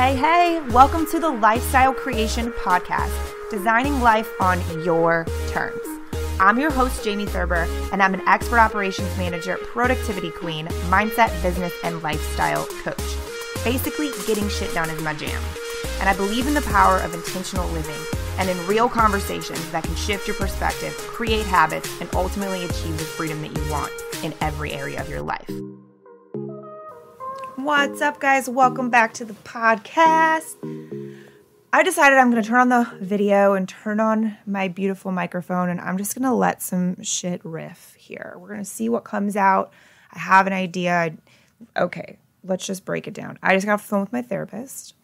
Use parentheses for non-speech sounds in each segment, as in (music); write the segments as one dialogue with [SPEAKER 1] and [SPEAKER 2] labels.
[SPEAKER 1] Hey, hey, welcome to the Lifestyle Creation Podcast, designing life on your terms. I'm your host, Jamie Thurber, and I'm an expert operations manager, productivity queen, mindset, business, and lifestyle coach. Basically, getting shit done is my jam. And I believe in the power of intentional living and in real conversations that can shift your perspective, create habits, and ultimately achieve the freedom that you want in every area of your life. What's up, guys? Welcome back to the podcast. I decided I'm going to turn on the video and turn on my beautiful microphone, and I'm just going to let some shit riff here. We're going to see what comes out. I have an idea. Okay, let's just break it down. I just got off the phone with my therapist.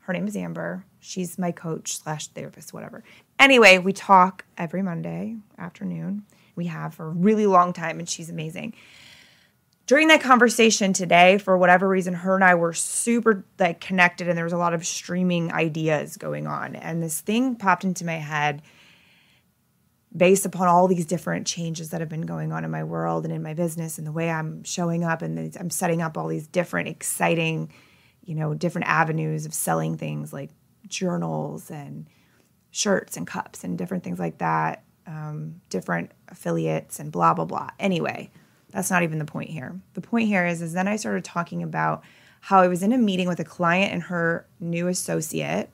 [SPEAKER 1] Her name is Amber. She's my coach slash therapist, whatever. Anyway, we talk every Monday afternoon. We have for a really long time, and she's amazing during that conversation today, for whatever reason, her and I were super like connected, and there was a lot of streaming ideas going on. And this thing popped into my head based upon all these different changes that have been going on in my world and in my business and the way I'm showing up and I'm setting up all these different exciting, you know, different avenues of selling things like journals and shirts and cups and different things like that, um, different affiliates and blah blah blah. Anyway. That's not even the point here. The point here is, is then I started talking about how I was in a meeting with a client and her new associate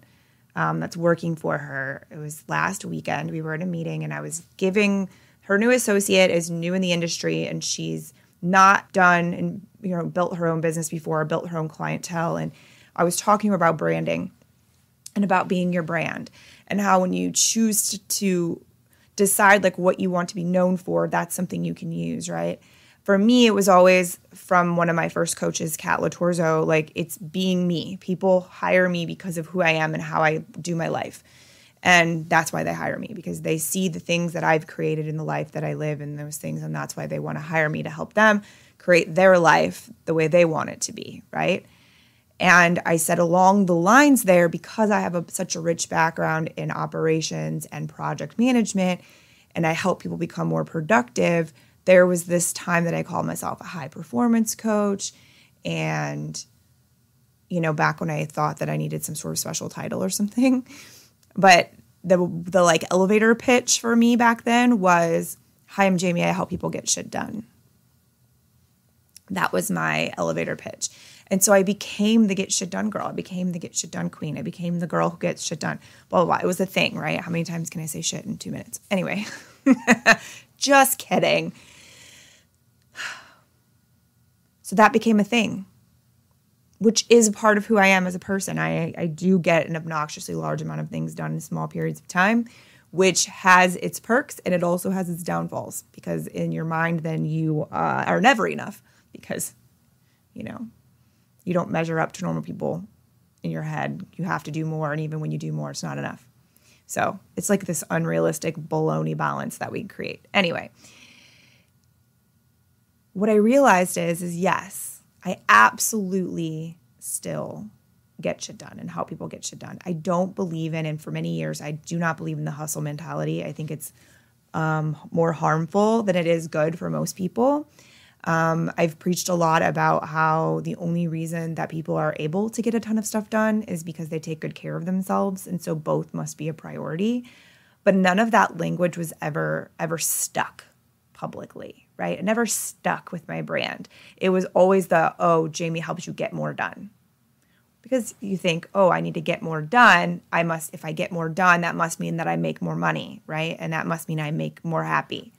[SPEAKER 1] um, that's working for her. It was last weekend. We were in a meeting and I was giving her new associate is new in the industry and she's not done and you know built her own business before, built her own clientele. And I was talking about branding and about being your brand and how when you choose to, to decide like what you want to be known for, that's something you can use, right? for me, it was always from one of my first coaches, Kat Latorzo, like it's being me. People hire me because of who I am and how I do my life. And that's why they hire me because they see the things that I've created in the life that I live and those things. And that's why they want to hire me to help them create their life the way they want it to be. Right. And I said along the lines there, because I have a, such a rich background in operations and project management, and I help people become more productive there was this time that I called myself a high performance coach. And, you know, back when I thought that I needed some sort of special title or something. (laughs) But the, the like elevator pitch for me back then was Hi, I'm Jamie. I help people get shit done. That was my elevator pitch. And so I became the get shit done girl. I became the get shit done queen. I became the girl who gets shit done. Blah, blah, blah. It was a thing, right? How many times can I say shit in two minutes? Anyway, (laughs) Just kidding. (sighs) So that became a thing, which is a part of who I am as a person. I, I do get an obnoxiously large amount of things done in small periods of time, which has its perks and it also has its downfalls because in your mind, then you uh, are never enough because, you know, you don't measure up to normal people in your head. You have to do more. And even when you do more, it's not enough. So it's like this unrealistic baloney balance that we create. Anyway, what I realized is, is yes, I absolutely still get shit done and help people get shit done. I don't believe in, and for many years, I do not believe in the hustle mentality. I think it's um, more harmful than it is good for most people. Um, I've preached a lot about how the only reason that people are able to get a ton of stuff done is because they take good care of themselves. And so both must be a priority. But none of that language was ever, ever stuck publicly, right? It never stuck with my brand. It was always the, oh, Jamie helps you get more done. Because you think, oh, I need to get more done. I must, if I get more done, that must mean that I make more money, right? And that must mean I make more happy.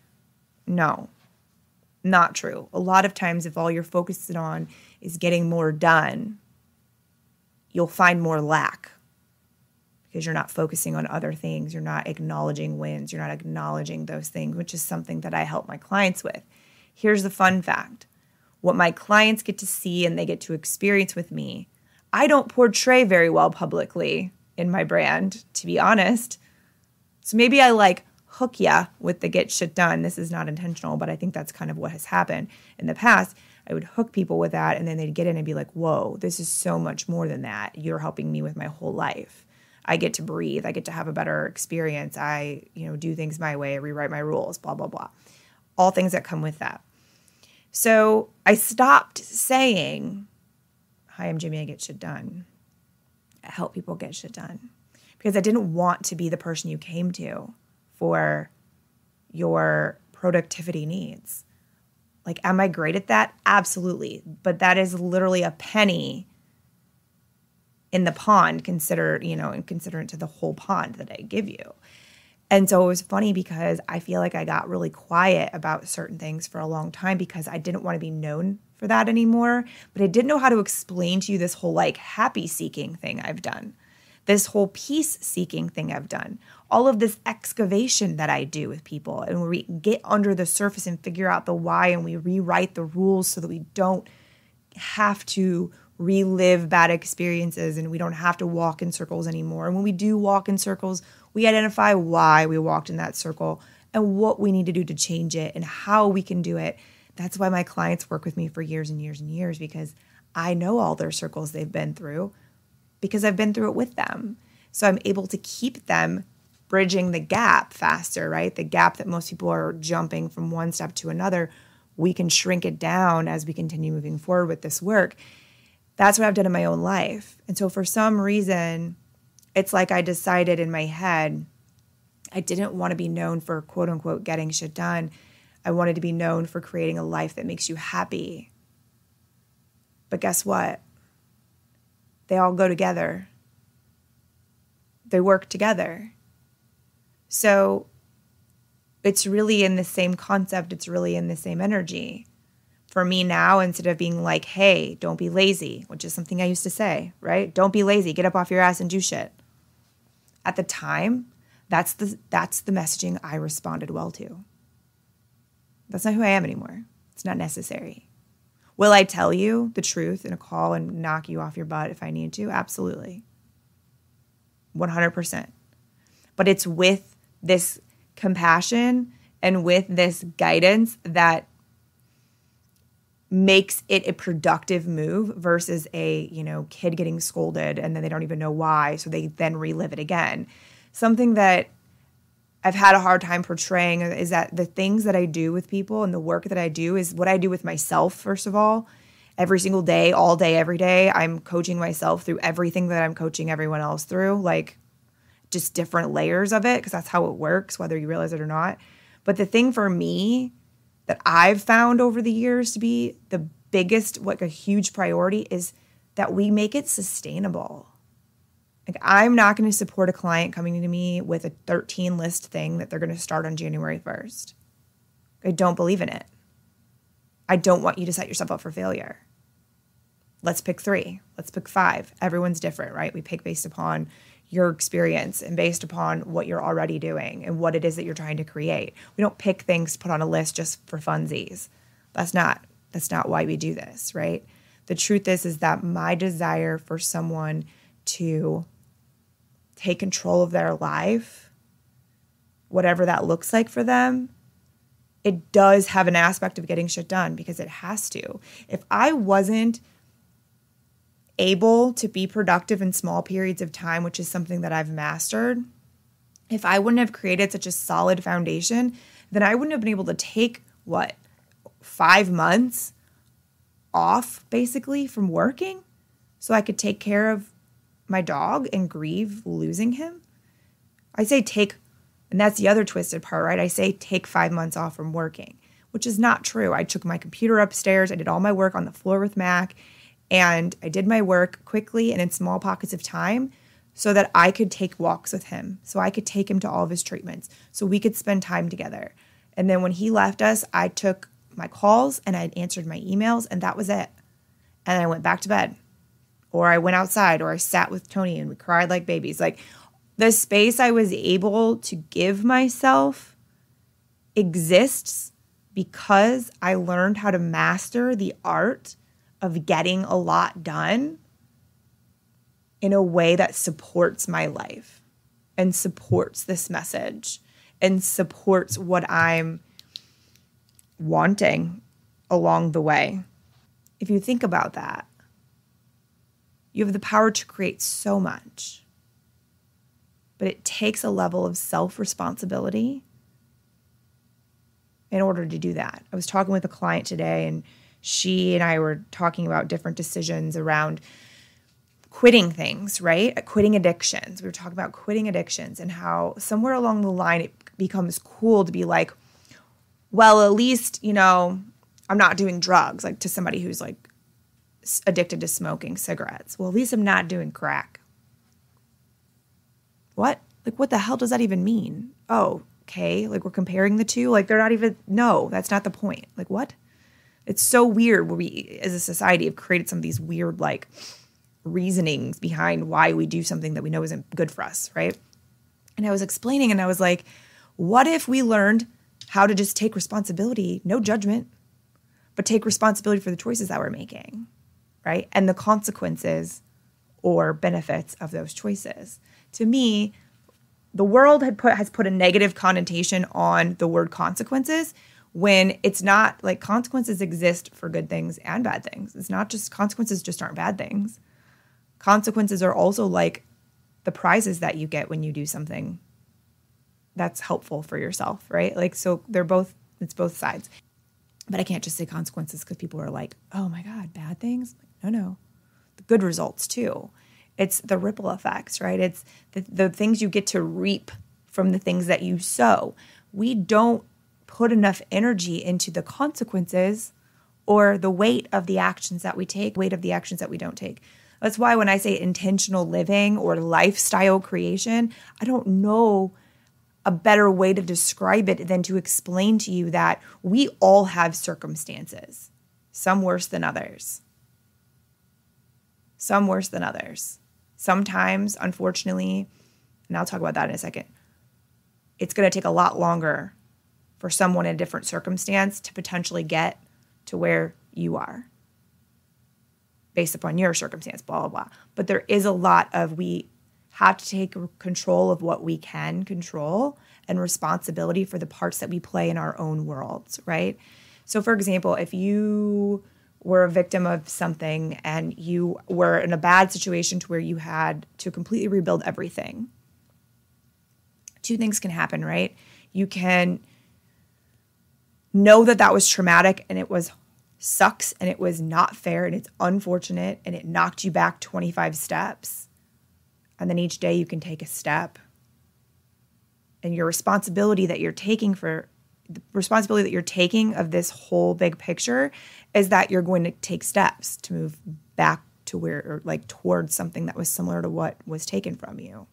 [SPEAKER 1] No, not true. A lot of times, if all you're focused on is getting more done, you'll find more lack because you're not focusing on other things. You're not acknowledging wins. You're not acknowledging those things, which is something that I help my clients with. Here's the fun fact what my clients get to see and they get to experience with me, I don't portray very well publicly in my brand, to be honest. So maybe I like hook ya with the get shit done. This is not intentional, but I think that's kind of what has happened in the past. I would hook people with that, and then they'd get in and be like, whoa, this is so much more than that. You're helping me with my whole life. I get to breathe. I get to have a better experience. I, you know, do things my way, I rewrite my rules, blah, blah, blah. All things that come with that. So I stopped saying, Hi, I'm Jimmy. I get shit done. I help people get shit done because I didn't want to be the person you came to for your productivity needs. Like, am I great at that? Absolutely. But that is literally a penny in the pond, consider, you know, and consider to the whole pond that I give you. And so it was funny because I feel like I got really quiet about certain things for a long time because I didn't want to be known for that anymore. But I didn't know how to explain to you this whole like happy seeking thing I've done this whole peace seeking thing I've done, all of this excavation that I do with people, and we get under the surface and figure out the why and we rewrite the rules so that we don't have to relive bad experiences and we don't have to walk in circles anymore. And when we do walk in circles, we identify why we walked in that circle and what we need to do to change it and how we can do it. That's why my clients work with me for years and years and years because I know all their circles they've been through because I've been through it with them. So I'm able to keep them bridging the gap faster, right? The gap that most people are jumping from one step to another, we can shrink it down as we continue moving forward with this work. That's what I've done in my own life. And so for some reason, it's like I decided in my head, I didn't want to be known for quote unquote getting shit done. I wanted to be known for creating a life that makes you happy. But guess what? They all go together, they work together. So it's really in the same concept, it's really in the same energy. For me now, instead of being like, hey, don't be lazy, which is something I used to say, right? Don't be lazy, get up off your ass and do shit. At the time, that's the that's the messaging I responded well to. That's not who I am anymore. It's not necessary. Will I tell you the truth in a call and knock you off your butt if I need to? Absolutely. 100%. But it's with this compassion and with this guidance that makes it a productive move versus a, you know, kid getting scolded and then they don't even know why, so they then relive it again. Something that I've had a hard time portraying is that the things that I do with people and the work that I do is what I do with myself, first of all. Every single day, all day, every day, I'm coaching myself through everything that I'm coaching everyone else through, like just different layers of it, because that's how it works, whether you realize it or not. But the thing for me that I've found over the years to be the biggest, like a huge priority, is that we make it sustainable. Like, I'm not going to support a client coming to me with a 13 list thing that they're going to start on January 1st. I don't believe in it. I don't want you to set yourself up for failure. Let's pick three. Let's pick five. Everyone's different, right? We pick based upon your experience and based upon what you're already doing and what it is that you're trying to create. We don't pick things to put on a list just for funsies. That's not that's not why we do this, right? The truth is is that my desire for someone to take control of their life, whatever that looks like for them, it does have an aspect of getting shit done because it has to. If I wasn't able to be productive in small periods of time, which is something that I've mastered, if I wouldn't have created such a solid foundation, then I wouldn't have been able to take what, five months off basically from working so I could take care of my dog and grieve losing him? I say take, and that's the other twisted part, right? I say take five months off from working, which is not true. I took my computer upstairs, I did all my work on the floor with Mac, and I did my work quickly and in small pockets of time so that I could take walks with him, so I could take him to all of his treatments, so we could spend time together. And then when he left us, I took my calls and I answered my emails, and that was it. And I went back to bed or I went outside or I sat with Tony and we cried like babies. Like the space I was able to give myself exists because I learned how to master the art of getting a lot done in a way that supports my life and supports this message and supports what I'm wanting along the way. If you think about that, you have the power to create so much, but it takes a level of self responsibility in order to do that. I was talking with a client today, and she and I were talking about different decisions around quitting things, right? Quitting addictions. We were talking about quitting addictions and how somewhere along the line it becomes cool to be like, well, at least, you know, I'm not doing drugs, like to somebody who's like addicted to smoking cigarettes. Well, at least I'm not doing crack. What? Like, what the hell does that even mean? Oh, okay. Like, we're comparing the two. Like, they're not even, no, that's not the point. Like, what? It's so weird where we, as a society, have created some of these weird, like, reasonings behind why we do something that we know isn't good for us, right? And I was explaining and I was like, what if we learned how to just take responsibility, no judgment, but take responsibility for the choices that we're making? right? And the consequences or benefits of those choices. To me, the world had put has put a negative connotation on the word consequences when it's not like consequences exist for good things and bad things. It's not just consequences just aren't bad things. Consequences are also like the prizes that you get when you do something that's helpful for yourself, right? Like so they're both it's both sides. But I can't just say consequences because people are like, oh my God, bad things. Like, no, no. The good results too. It's the ripple effects, right? It's the, the things you get to reap from the things that you sow. We don't put enough energy into the consequences or the weight of the actions that we take, weight of the actions that we don't take. That's why when I say intentional living or lifestyle creation, I don't know a better way to describe it than to explain to you that we all have circumstances, some worse than others some worse than others. Sometimes, unfortunately, and I'll talk about that in a second, it's going to take a lot longer for someone in a different circumstance to potentially get to where you are based upon your circumstance, blah, blah, blah. But there is a lot of we have to take control of what we can control and responsibility for the parts that we play in our own worlds, right? So, for example, if you were a victim of something and you were in a bad situation to where you had to completely rebuild everything. Two things can happen, right? You can know that that was traumatic and it was sucks and it was not fair and it's unfortunate and it knocked you back 25 steps. And then each day you can take a step. And your responsibility that you're taking for the responsibility that you're taking of this whole big picture is that you're going to take steps to move back to where or like towards something that was similar to what was taken from you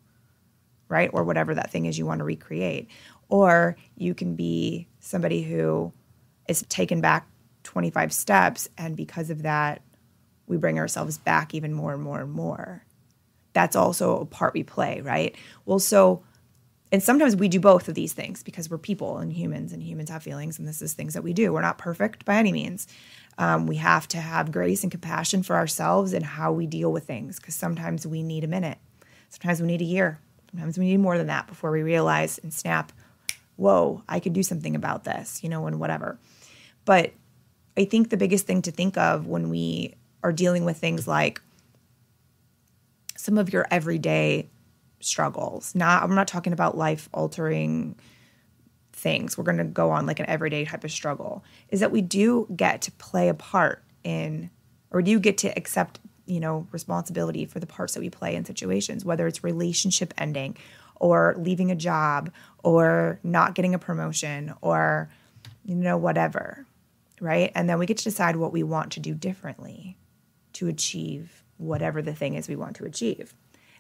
[SPEAKER 1] right or whatever that thing is you want to recreate or you can be somebody who is taken back 25 steps and because of that we bring ourselves back even more and more and more that's also a part we play right well so and sometimes we do both of these things because we're people and humans and humans have feelings and this is things that we do we're not perfect by any means um, we have to have grace and compassion for ourselves and how we deal with things because sometimes we need a minute sometimes we need a year sometimes we need more than that before we realize and snap whoa i could do something about this you know and whatever but i think the biggest thing to think of when we are dealing with things like some of your everyday struggles. Not I'm not talking about life altering things. We're going to go on like an everyday type of struggle. Is that we do get to play a part in or do get to accept, you know, responsibility for the parts that we play in situations, whether it's relationship ending or leaving a job or not getting a promotion or you know whatever, right? And then we get to decide what we want to do differently to achieve whatever the thing is we want to achieve.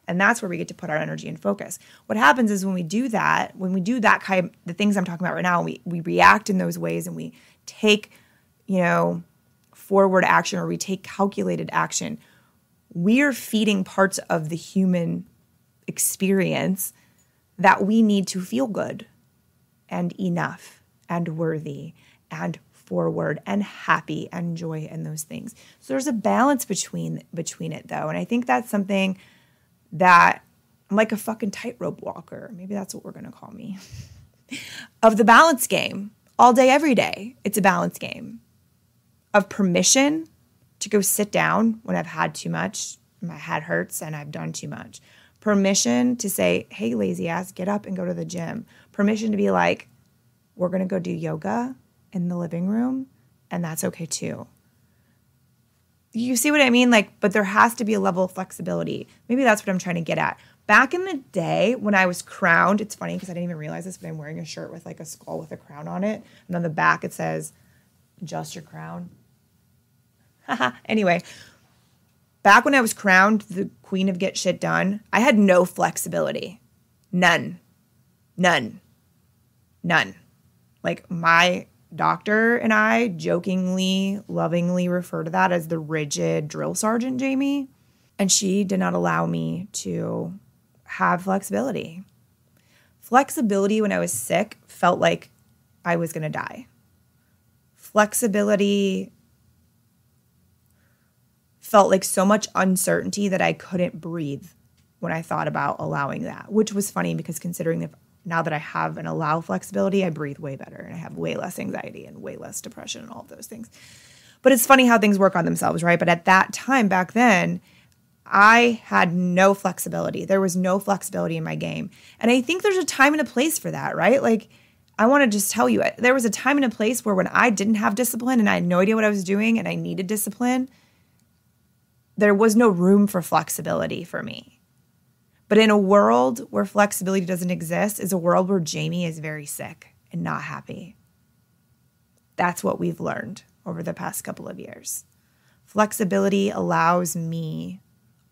[SPEAKER 1] And that's where we get to put our energy and focus. What happens is when we do that, when we do that kind of the things I'm talking about right now, we, we react in those ways and we take, you know, forward action or we take calculated action, we're feeding parts of the human experience that we need to feel good and enough and worthy and forward and happy and joy and those things. So there's a balance between between it though. And I think that's something that I'm like a fucking tightrope walker. Maybe that's what we're going to call me. (laughs) of the balance game all day, every day. It's a balance game of permission to go sit down when I've had too much, my head hurts, and I've done too much. Permission to say, hey, lazy ass, get up and go to the gym. Permission to be like, we're going to go do yoga in the living room, and that's okay too you see what I mean? Like, but there has to be a level of flexibility. Maybe that's what I'm trying to get at. Back in the day when I was crowned, it's funny because I didn't even realize this, but I'm wearing a shirt with like a skull with a crown on it. And on the back it says, just your crown. (laughs) anyway, back when I was crowned the queen of get shit done, I had no flexibility. None. None. None. Like my doctor and I jokingly, lovingly refer to that as the rigid drill sergeant Jamie. And she did not allow me to have flexibility. Flexibility when I was sick felt like I was going to die. Flexibility felt like so much uncertainty that I couldn't breathe when I thought about allowing that, which was funny because considering the now that I have and allow flexibility, I breathe way better and I have way less anxiety and way less depression and all of those things. But it's funny how things work on themselves, right? But at that time back then, I had no flexibility. There was no flexibility in my game. And I think there's a time and a place for that, right? Like, I want to just tell you, there was a time and a place where when I didn't have discipline and I had no idea what I was doing and I needed discipline, there was no room for flexibility for me. But in a world where flexibility doesn't exist, is a world where Jamie is very sick and not happy. That's what we've learned over the past couple of years. Flexibility allows me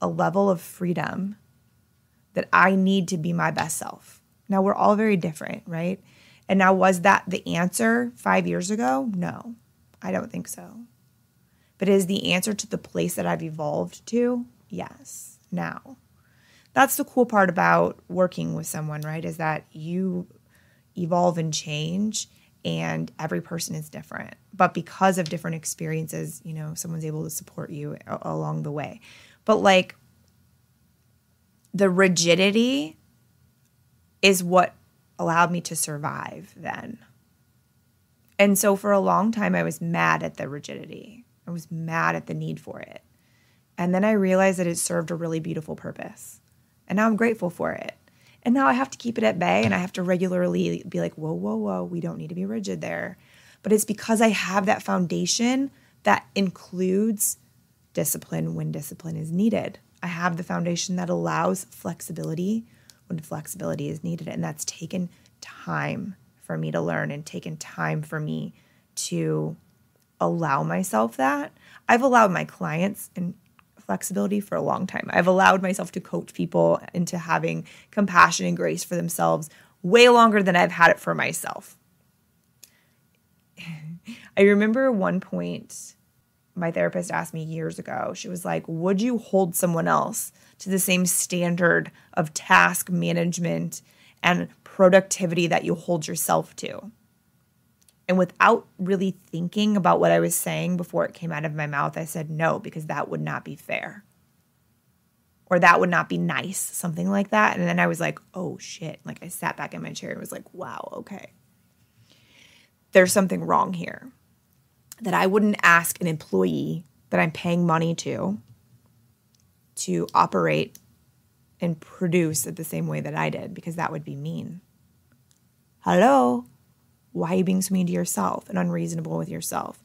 [SPEAKER 1] a level of freedom that I need to be my best self. Now, we're all very different, right? And now, was that the answer five years ago? No, I don't think so. But is the answer to the place that I've evolved to? Yes, now that's the cool part about working with someone, right? Is that you evolve and change and every person is different. But because of different experiences, you know, someone's able to support you a- along the way. But like the rigidity is what allowed me to survive then. And so for a long time, I was mad at the rigidity. I was mad at the need for it. And then I realized that it served a really beautiful purpose. And now I'm grateful for it. And now I have to keep it at bay and I have to regularly be like, whoa, whoa, whoa, we don't need to be rigid there. But it's because I have that foundation that includes discipline when discipline is needed. I have the foundation that allows flexibility when flexibility is needed. And that's taken time for me to learn and taken time for me to allow myself that. I've allowed my clients and flexibility for a long time. I've allowed myself to coach people into having compassion and grace for themselves way longer than I've had it for myself. (laughs) I remember one point my therapist asked me years ago. She was like, Would you hold someone else to the same standard of task management and productivity that you hold yourself to? And without really thinking about what I was saying before it came out of my mouth, I said no, because that would not be fair. Or that would not be nice, something like that. And then I was like, oh shit. Like I sat back in my chair and was like, wow, okay. There's something wrong here that I wouldn't ask an employee that I'm paying money to to operate and produce at the same way that I did because that would be mean. Hello? why are you being so mean to yourself and unreasonable with yourself?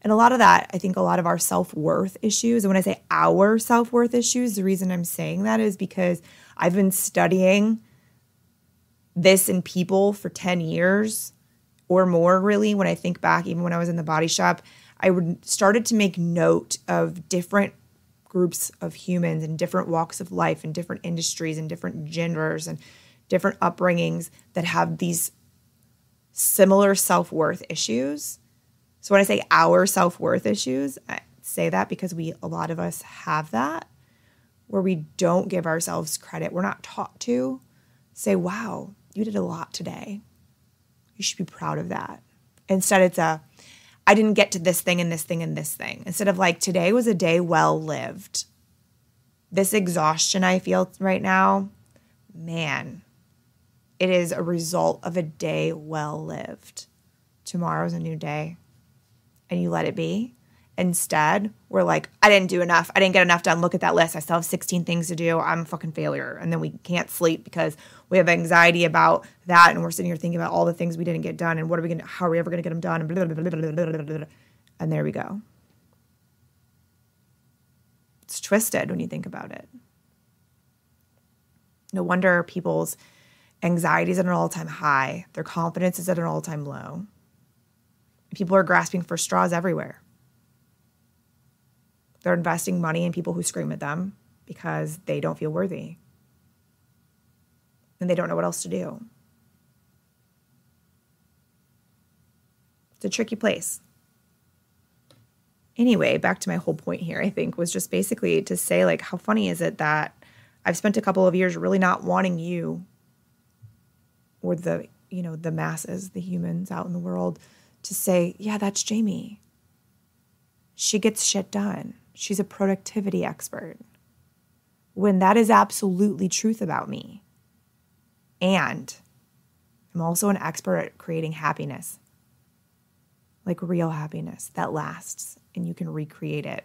[SPEAKER 1] And a lot of that, I think a lot of our self worth issues, and when I say our self worth issues, the reason I'm saying that is because I've been studying this in people for 10 years or more, really. When I think back, even when I was in the body shop, I would, started to make note of different groups of humans and different walks of life and different industries and different genders and different upbringings that have these similar self worth issues. So when I say our self worth issues, I say that because we, a lot of us have that where we don't give ourselves credit. We're not taught to say, wow, you did a lot today. You should be proud of that. Instead, it's a, I didn't get to this thing and this thing and this thing. Instead of like, today was a day well lived. This exhaustion I feel right now, man, it is a result of a day well lived. Tomorrow's a new day, and you let it be. Instead, we're like, I didn't do enough. I didn't get enough done. Look at that list. I still have 16 things to do. I'm a fucking failure. And then we can't sleep because we have anxiety about that. And we're sitting here thinking about all the things we didn't get done. And what are we going to, how are we ever going to get them done? And, blah, blah, blah, and there we go. It's twisted when you think about it. No wonder people's Anxiety is at an all time high. Their confidence is at an all time low. People are grasping for straws everywhere. They're investing money in people who scream at them because they don't feel worthy and they don't know what else to do. It's a tricky place. Anyway, back to my whole point here, I think, was just basically to say, like, how funny is it that I've spent a couple of years really not wanting you or the you know the masses, the humans out in the world, to say, yeah, that's Jamie. She gets shit done. She's a productivity expert. When that is absolutely truth about me. And I'm also an expert at creating happiness, like real happiness that lasts and you can recreate it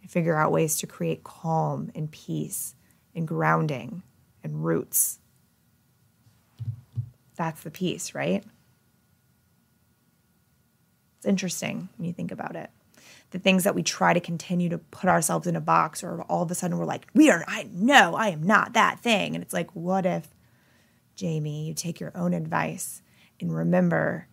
[SPEAKER 1] and figure out ways to create calm and peace and grounding and roots that's the piece, right? It's interesting when you think about it. The things that we try to continue to put ourselves in a box, or all of a sudden we're like, we are, I know I am not that thing. And it's like, what if, Jamie, you take your own advice and remember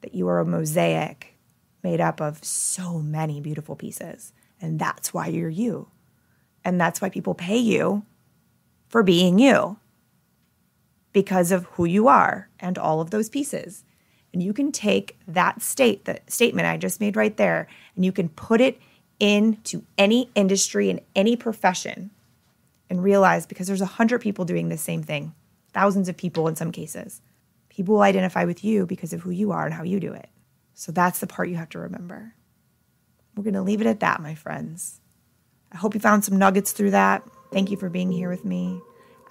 [SPEAKER 1] that you are a mosaic made up of so many beautiful pieces. And that's why you're you. And that's why people pay you for being you because of who you are and all of those pieces. And you can take that state, the statement I just made right there, and you can put it into any industry and any profession and realize because there's a hundred people doing the same thing, thousands of people in some cases. People will identify with you because of who you are and how you do it. So that's the part you have to remember. We're going to leave it at that, my friends. I hope you found some nuggets through that. Thank you for being here with me.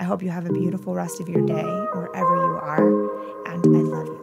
[SPEAKER 1] I hope you have a beautiful rest of your day wherever you are, and I love you.